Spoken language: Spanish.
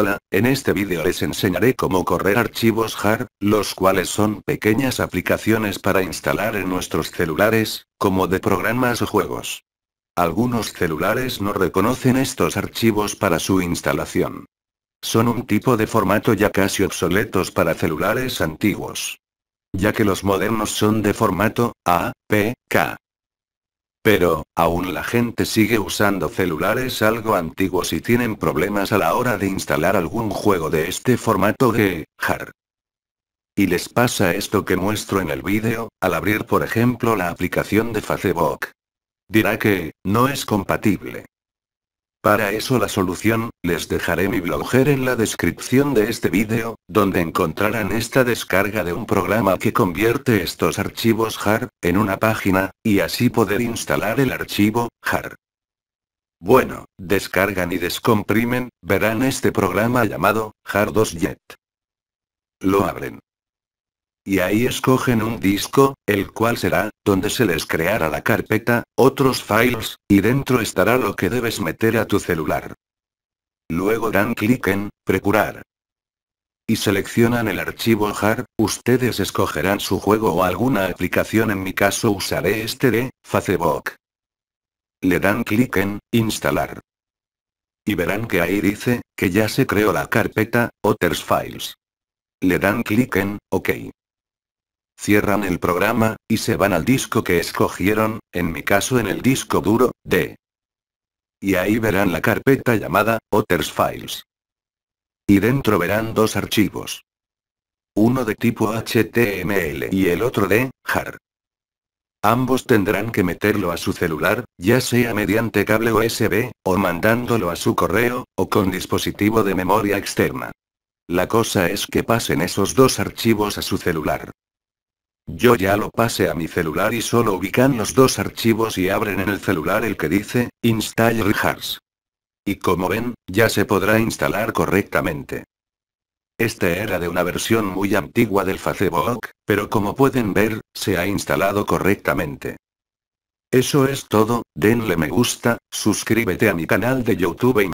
Hola, en este vídeo les enseñaré cómo correr archivos JAR, los cuales son pequeñas aplicaciones para instalar en nuestros celulares, como de programas o juegos. Algunos celulares no reconocen estos archivos para su instalación. Son un tipo de formato ya casi obsoletos para celulares antiguos. Ya que los modernos son de formato A, P, K. Pero, aún la gente sigue usando celulares algo antiguos y tienen problemas a la hora de instalar algún juego de este formato de, jar. Y les pasa esto que muestro en el vídeo, al abrir por ejemplo la aplicación de Facebook. Dirá que, no es compatible. Para eso la solución, les dejaré mi blogger en la descripción de este vídeo, donde encontrarán esta descarga de un programa que convierte estos archivos JAR, en una página, y así poder instalar el archivo, JAR. Bueno, descargan y descomprimen, verán este programa llamado, JAR2JET. Lo abren y ahí escogen un disco, el cual será, donde se les creará la carpeta, otros files, y dentro estará lo que debes meter a tu celular. Luego dan clic en, procurar. Y seleccionan el archivo JAR, ustedes escogerán su juego o alguna aplicación en mi caso usaré este de, Facebook. Le dan clic en, instalar. Y verán que ahí dice, que ya se creó la carpeta, Others Files. Le dan clic en, OK cierran el programa, y se van al disco que escogieron, en mi caso en el disco duro, D. Y ahí verán la carpeta llamada, Otters Files. Y dentro verán dos archivos. Uno de tipo HTML y el otro de, JAR. Ambos tendrán que meterlo a su celular, ya sea mediante cable USB, o mandándolo a su correo, o con dispositivo de memoria externa. La cosa es que pasen esos dos archivos a su celular. Yo ya lo pasé a mi celular y solo ubican los dos archivos y abren en el celular el que dice, install Richards. Y como ven, ya se podrá instalar correctamente. Este era de una versión muy antigua del Facebook, pero como pueden ver, se ha instalado correctamente. Eso es todo, denle me gusta, suscríbete a mi canal de YouTube y